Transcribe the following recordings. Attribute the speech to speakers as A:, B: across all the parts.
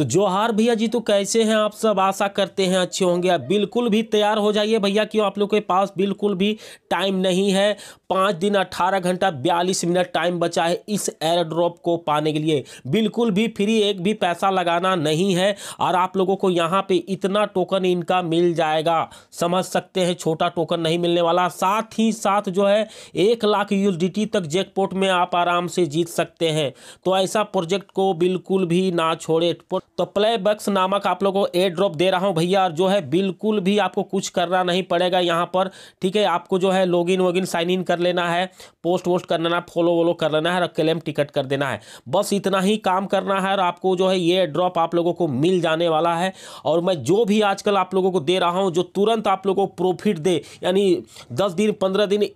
A: तो जोहार भैया जी तो कैसे हैं आप सब आशा करते हैं अच्छे होंगे आप बिल्कुल भी तैयार हो जाइए भैया क्यों आप लोग के पास बिल्कुल भी टाइम नहीं है पाँच दिन अट्ठारह घंटा बयालीस मिनट टाइम बचा है इस एयर ड्रॉप को पाने के लिए बिल्कुल भी फ्री एक भी पैसा लगाना नहीं है और आप लोगों को यहाँ पे इतना टोकन इनका मिल जाएगा समझ सकते हैं छोटा टोकन नहीं मिलने वाला साथ ही साथ जो है एक लाख यूएसडीटी तक जेकपोर्ट में आप आराम से जीत सकते हैं तो ऐसा प्रोजेक्ट को बिल्कुल भी ना छोड़े तो प्ले बक्स नामक आप लोगों को एयर ड्रॉप दे रहा हूँ भैया और जो है बिल्कुल भी आपको कुछ करना नहीं पड़ेगा यहाँ पर ठीक है आपको जो है लॉगिन वॉगिन साइन इन कर लेना है पोस्ट वोस्ट कर लेना फॉलो वॉलो कर लेना है और क्लेम टिकट कर देना है बस इतना ही काम करना है और आपको जो है ये ड्रॉप आप लोगों को मिल जाने वाला है और मैं जो भी आजकल आप लोगों को दे रहा हूँ जो तुरंत आप लोगों को प्रॉफिट दे यानी दस दिन पंद्रह दिन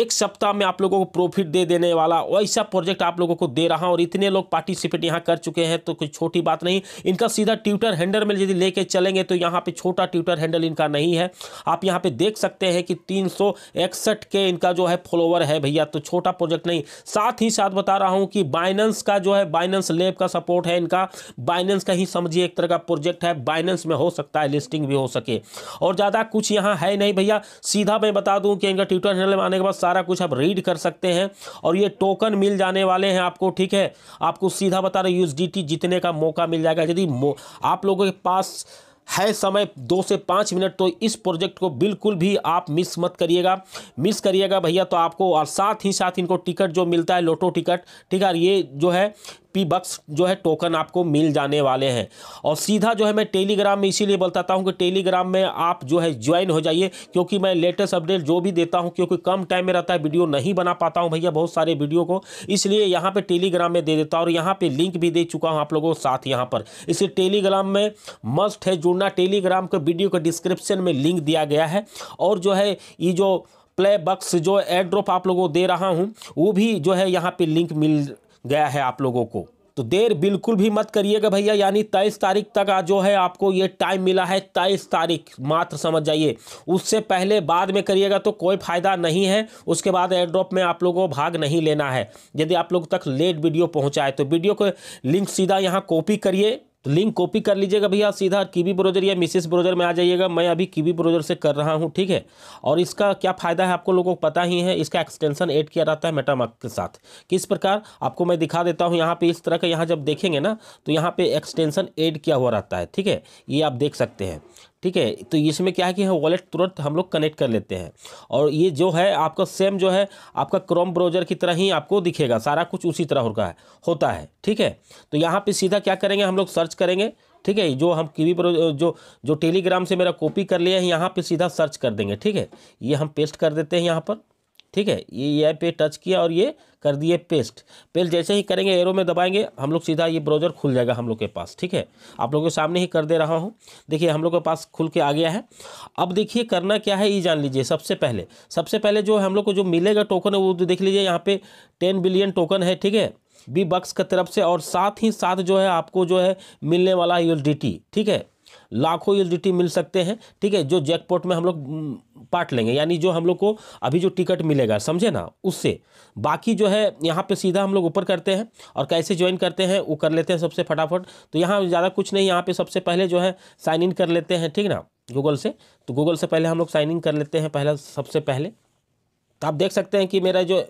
A: एक सप्ताह में आप लोगों को प्रॉफिट दे देने वाला वैसा प्रोजेक्ट आप लोगों को दे रहा हूँ और इतने लोग पार्टिसिपेट यहाँ कर चुके हैं तो कोई छोटी बात नहीं इनका सीधा ट्विटर हैंडल में यदि लेके चलेंगे तो यहाँ पे छोटा ट्विटर हैंडल इनका नहीं है आप यहाँ पे देख सकते हैं कि तीन के इनका जो है फॉलोवर है भैया तो छोटा प्रोजेक्ट नहीं साथ ही साथ बता रहा हूँ कि बाइनेंस का जो है बाइनेंस लेब का सपोर्ट है इनका बाइनेंस का ही समझिए एक तरह का प्रोजेक्ट है बाइनेंस में हो सकता है लिस्टिंग भी हो सके और ज़्यादा कुछ यहाँ है नहीं भैया सीधा मैं बता दूँ कि इनका ट्विटर हैंडल में आने के बाद सारा कुछ आप रीड कर सकते हैं और ये टोकन मिल जाने वाले हैं आपको ठीक है आपको सीधा बता रहे यूज जीतने का मौका मिल जाएगा यदि आप लोगों के पास है समय दो से पाँच मिनट तो इस प्रोजेक्ट को बिल्कुल भी आप मिस मत करिएगा मिस करिएगा भैया तो आपको और साथ ही साथ इनको टिकट जो मिलता है लोटो टिकट ठीक है ये जो है पी बक्स जो है टोकन आपको मिल जाने वाले हैं और सीधा जो है मैं टेलीग्राम में इसीलिए बताता हूँ कि टेलीग्राम में आप जो है ज्वाइन हो जाइए क्योंकि मैं लेटेस्ट अपडेट जो भी देता हूँ क्योंकि कम टाइम में रहता है वीडियो नहीं बना पाता हूँ भैया बहुत सारे वीडियो को इसलिए यहाँ पर टेलीग्राम में दे देता हूँ और यहाँ पर लिंक भी दे चुका हूँ आप लोगों को साथ यहाँ पर इसलिए टेलीग्राम में मस्ट है जुड़ना टेलीग्राम के वीडियो के डिस्क्रिप्शन में लिंक दिया गया है और जो है ये जो प्ले बक्स जो एड्रॉप आप लोगों को दे रहा हूँ वो भी जो है यहाँ पे लिंक मिल गया है आप लोगों को तो देर बिल्कुल भी मत करिएगा भैया यानी तेईस तारीख तक आज जो है आपको ये टाइम मिला है तेईस तारीख मात्र समझ जाइए उससे पहले बाद में करिएगा तो कोई फ़ायदा नहीं है उसके बाद एयरड्रॉप में आप लोगों को भाग नहीं लेना है यदि आप लोग तक लेट वीडियो पहुंचाए तो वीडियो को लिंक सीधा यहाँ कॉपी करिए तो लिंक कॉपी कर लीजिएगा भैया सीधा कीवी ब्रोजर या मिसिस ब्रोजर में आ जाइएगा मैं अभी कीवी ब्रोजर से कर रहा हूँ ठीक है और इसका क्या फ़ायदा है आपको लोगों को पता ही है इसका एक्सटेंशन ऐड किया जाता है मेटामार्क के साथ किस प्रकार आपको मैं दिखा देता हूँ यहाँ पर इस तरह का यहाँ जब देखेंगे ना तो यहाँ पर एक्सटेंसन एड किया हुआ रहता है ठीक है ये आप देख सकते हैं ठीक है तो इसमें क्या है कि हम वॉलेट तुरंत हम लोग कनेक्ट कर लेते हैं और ये जो है आपका सेम जो है आपका क्रोम ब्राउज़र की तरह ही आपको दिखेगा सारा कुछ उसी तरह होगा है होता है ठीक है तो यहाँ पे सीधा क्या करेंगे हम लोग सर्च करेंगे ठीक है जो हम कीवी जो जो टेलीग्राम से मेरा कॉपी कर लिया है यहाँ पर सीधा सर्च कर देंगे ठीक है ये हम पेस्ट कर देते हैं यहाँ पर ठीक है ये ये पे टच किया और ये कर दिए पेस्ट पेस्ट जैसे ही करेंगे एरो में दबाएंगे हम लोग सीधा ये ब्राउज़र खुल जाएगा हम लोग के पास ठीक है आप लोगों के सामने ही कर दे रहा हूँ देखिए हम लोग के पास खुल के आ गया है अब देखिए करना क्या है ये जान लीजिए सबसे पहले सबसे पहले जो हम लोग को जो मिलेगा टोकन है वो तो देख लीजिए यहाँ पे टेन बिलियन टोकन है ठीक है बी बक्स की तरफ से और साथ ही साथ जो है आपको जो है मिलने वाला यूल ठीक है लाखों एल मिल सकते हैं ठीक है जो जैकपॉट में हम लोग पार्ट लेंगे यानी जो हम लोग को अभी जो टिकट मिलेगा समझे ना उससे बाकी जो है यहाँ पे सीधा हम लोग ऊपर करते हैं और कैसे ज्वाइन करते हैं वो कर लेते हैं सबसे फटाफट तो यहाँ ज़्यादा कुछ नहीं यहाँ पे सबसे पहले जो है साइन इन कर लेते हैं ठीक ना गूगल से तो गूगल से पहले हम लोग साइन इन कर लेते हैं पहला सबसे पहले तो आप देख सकते हैं कि मेरा जो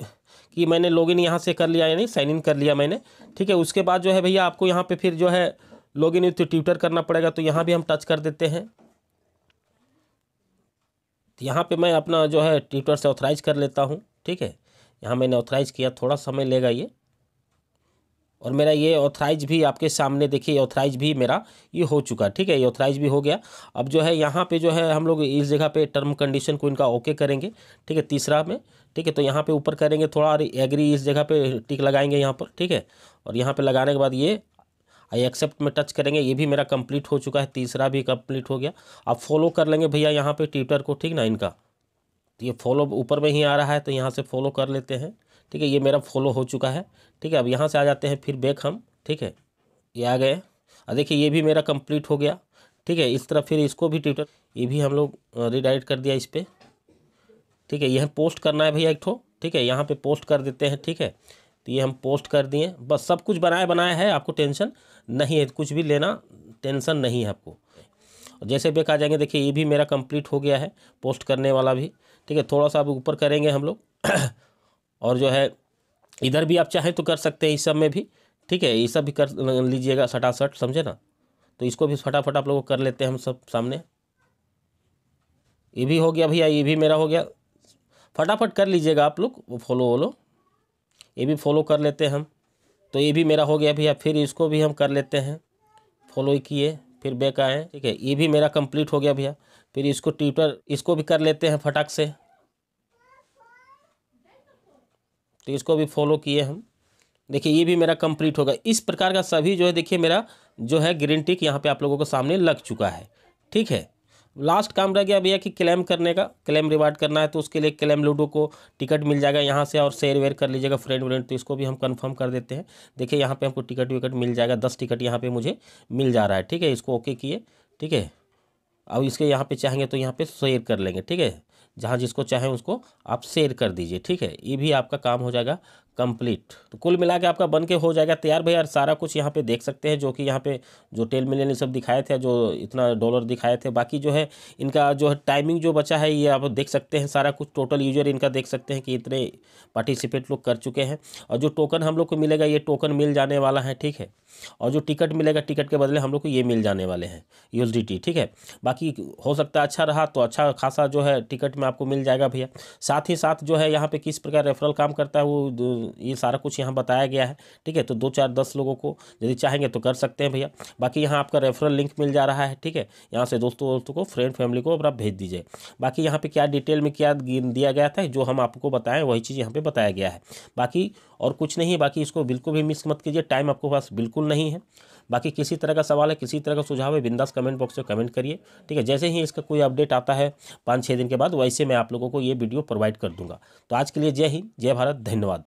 A: कि मैंने लॉगिन यहाँ से कर लिया यानी साइन इन कर लिया मैंने ठीक है उसके बाद जो है भैया आपको यहाँ पे फिर जो है लॉग इन विथ ट्विटर करना पड़ेगा तो यहाँ भी हम टच कर देते हैं तो यहाँ पे मैं अपना जो है ट्विटर से ऑथराइज कर लेता हूँ ठीक है यहाँ मैंने ऑथराइज किया थोड़ा समय लेगा ये और मेरा ये ऑथराइज भी आपके सामने देखिए ऑथराइज भी मेरा ये हो चुका ठीक है ये ऑथराइज भी हो गया अब जो है यहाँ पे जो है हम लोग इस जगह पे टर्म कंडीशन को इनका ओके करेंगे ठीक है तीसरा में ठीक है तो यहाँ पे ऊपर करेंगे थोड़ा और एग्री इस जगह पे टिक लगाएंगे यहाँ पर ठीक है और यहाँ पे लगाने के बाद ये आई एक्सेप्ट में टच करेंगे ये भी मेरा कंप्लीट हो चुका है तीसरा भी कंप्लीट हो गया आप फॉलो कर लेंगे भैया यहाँ पे ट्विटर को ठीक ना इनका तो ये फॉलो ऊपर में ही आ रहा है तो यहाँ से फॉलो कर लेते हैं ठीक है ये मेरा फॉलो हो चुका है ठीक है अब यहाँ से आ जाते हैं फिर बैक हम ठीक है ये आ गए और देखिए ये भी मेरा कम्प्लीट हो गया ठीक है इस तरह फिर इसको भी ट्विटर ये भी हम लोग रिडाइट कर दिया इस पर ठीक है यह पोस्ट करना है भैया एक ठो ठीक है यहाँ पे पोस्ट कर देते हैं ठीक है तो ये हम पोस्ट कर दिए बस सब कुछ बनाए बनाया है आपको टेंशन नहीं है कुछ भी लेना टेंशन नहीं है आपको जैसे बैक आ जाएंगे देखिए ये भी मेरा कंप्लीट हो गया है पोस्ट करने वाला भी ठीक है थोड़ा सा अब ऊपर करेंगे हम लोग और जो है इधर भी आप चाहें तो कर सकते हैं इस सब में भी ठीक है ये सब भी कर लीजिएगा सटासट समझे ना तो इसको भी फटाफट आप लोग कर लेते हैं हम सब सामने ये भी हो गया भैया ये भी मेरा हो गया फटाफट कर लीजिएगा आप लोग फॉलो वोलो ये भी फॉलो कर लेते हैं हम तो ये भी मेरा हो गया भैया फिर इसको भी हम कर लेते हैं फॉलो किए फिर बैक आए ठीक है ये भी मेरा कंप्लीट हो गया भैया फिर इसको ट्विटर इसको भी कर लेते हैं फटाक से तो इसको भी फॉलो किए हम देखिए ये भी मेरा कंप्लीट होगा इस प्रकार का सभी जो है देखिए मेरा जो है ग्रीन टिक यहाँ पे आप लोगों को सामने लग चुका है ठीक है लास्ट काम रह गया भैया कि क्लेम करने का क्लेम रिवार्ड करना है तो उसके लिए क्लेम लूडो को टिकट मिल जाएगा यहाँ से और शेयर वेयर कर लीजिएगा फ्रेंड व्रेंड तो इसको भी हम कंफर्म कर देते हैं देखिए यहाँ पे हमको टिकट विकट मिल जाएगा दस टिकट यहाँ पे मुझे मिल जा रहा है ठीक है इसको ओके किए ठीक है अब इसके यहाँ पे चाहेंगे तो यहाँ पर शेयर कर लेंगे ठीक है जहाँ जिसको चाहें उसको आप शेयर कर दीजिए ठीक है ये भी आपका काम हो जाएगा कंप्लीट तो कुल मिला के आपका बन के हो जाएगा तैयार भैया सारा कुछ यहाँ पे देख सकते हैं जो कि यहाँ पे जो टेल मिलियन सब दिखाए थे जो इतना डॉलर दिखाए थे बाकी जो है इनका जो है टाइमिंग जो बचा है ये आप देख सकते हैं सारा कुछ टोटल यूजर इनका देख सकते हैं कि इतने पार्टिसिपेट लोग कर चुके हैं और जो टोकन हम लोग को मिलेगा ये टोकन मिल जाने वाला है ठीक है और जो टिकट मिलेगा टिकट के बदले हम लोग को ये मिल जाने वाले हैं यूएसडीटी ठीक है बाकी हो सकता है अच्छा रहा तो अच्छा खासा जो है टिकट में आपको मिल जाएगा भैया साथ ही साथ जो है यहाँ पर किस प्रकार रेफरल काम करता है वो ये सारा कुछ यहाँ बताया गया है ठीक है तो दो चार दस लोगों को यदि चाहेंगे तो कर सकते हैं भैया बाकी यहाँ आपका रेफरल लिंक मिल जा रहा है ठीक है यहाँ से दोस्तों दोस्तों को फ्रेंड फैमिली को आप भेज दीजिए बाकी यहाँ पर क्या डिटेल में क्या दिया गया था जो हम आपको बताएं वही चीज़ यहाँ पर बताया गया है बाकी और कुछ नहीं है बाकी इसको बिल्कुल भी मिस मत कीजिए टाइम आपके पास बिल्कुल नहीं है बाकी किसी तरह का सवाल है किसी तरह का सुझाव है बिंदास कमेंट बॉक्स में कमेंट करिए ठीक है जैसे ही इसका कोई अपडेट आता है पाँच छः दिन के बाद वैसे मैं आप लोगों को ये वीडियो प्रोवाइड कर दूंगा तो आज के लिए जय हिंद जय भारत धन्यवाद